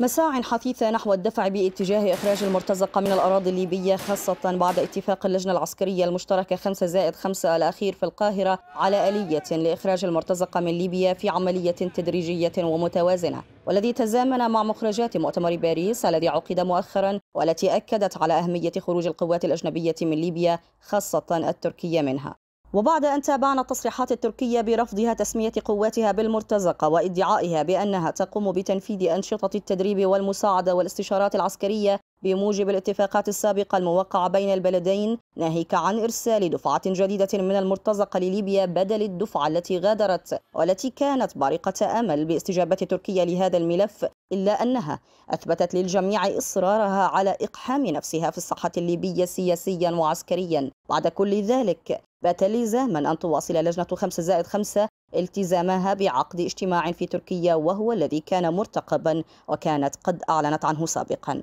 مساع حثيثة نحو الدفع باتجاه إخراج المرتزقة من الأراضي الليبية خاصة بعد اتفاق اللجنة العسكرية المشتركة 5 زائد 5 الأخير في القاهرة على آلية لإخراج المرتزقة من ليبيا في عملية تدريجية ومتوازنة والذي تزامن مع مخرجات مؤتمر باريس الذي عقد مؤخرا والتي أكدت على أهمية خروج القوات الأجنبية من ليبيا خاصة التركية منها وبعد أن تابعنا التصريحات التركية برفضها تسمية قواتها بالمرتزقة وادعائها بأنها تقوم بتنفيذ أنشطة التدريب والمساعدة والاستشارات العسكرية بموجب الاتفاقات السابقة الموقعة بين البلدين ناهيك عن إرسال دفعة جديدة من المرتزقة لليبيا بدل الدفعة التي غادرت والتي كانت بارقة أمل باستجابة تركيا لهذا الملف إلا أنها أثبتت للجميع إصرارها على إقحام نفسها في الصحة الليبية سياسيا وعسكريا بعد كل ذلك بات لزاما من أن تواصل لجنة 5 زائد 5 التزامها بعقد اجتماع في تركيا وهو الذي كان مرتقبا وكانت قد أعلنت عنه سابقا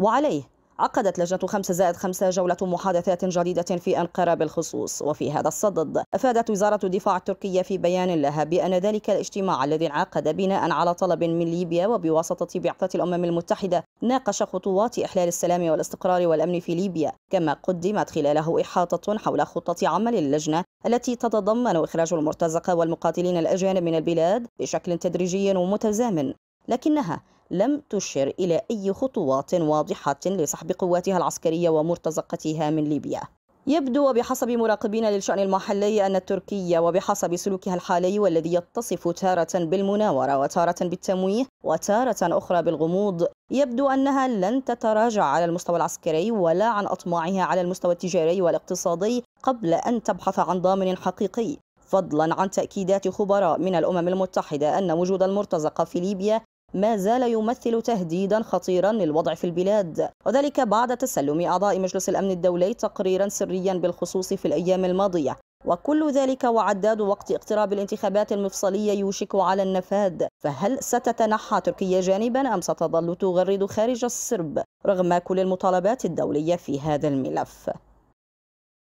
وعليه عقدت لجنة 5 زائد 5 جولة محادثات جديدة في أنقرة بالخصوص وفي هذا الصدد أفادت وزارة الدفاع التركية في بيان لها بأن ذلك الاجتماع الذي انعقد بناء على طلب من ليبيا وبواسطة بعثة الأمم المتحدة ناقش خطوات إحلال السلام والاستقرار والأمن في ليبيا كما قدمت خلاله إحاطة حول خطة عمل اللجنة التي تتضمن إخراج المرتزقة والمقاتلين الأجانب من البلاد بشكل تدريجي ومتزامن لكنها لم تشر إلى أي خطوات واضحة لسحب قواتها العسكرية ومرتزقتها من ليبيا يبدو وبحسب مراقبين للشأن المحلي أن التركية وبحسب سلوكها الحالي والذي يتصف تارة بالمناورة وتارة بالتمويه وتارة أخرى بالغموض يبدو أنها لن تتراجع على المستوى العسكري ولا عن أطماعها على المستوى التجاري والاقتصادي قبل أن تبحث عن ضامن حقيقي فضلا عن تأكيدات خبراء من الأمم المتحدة أن وجود المرتزقة في ليبيا ما زال يمثل تهديدا خطيرا للوضع في البلاد وذلك بعد تسلم أعضاء مجلس الأمن الدولي تقريرا سريا بالخصوص في الأيام الماضية وكل ذلك وعداد وقت اقتراب الانتخابات المفصلية يوشك على النفاذ فهل ستتنحى تركيا جانبا أم ستظل تغرد خارج السرب رغم كل المطالبات الدولية في هذا الملف؟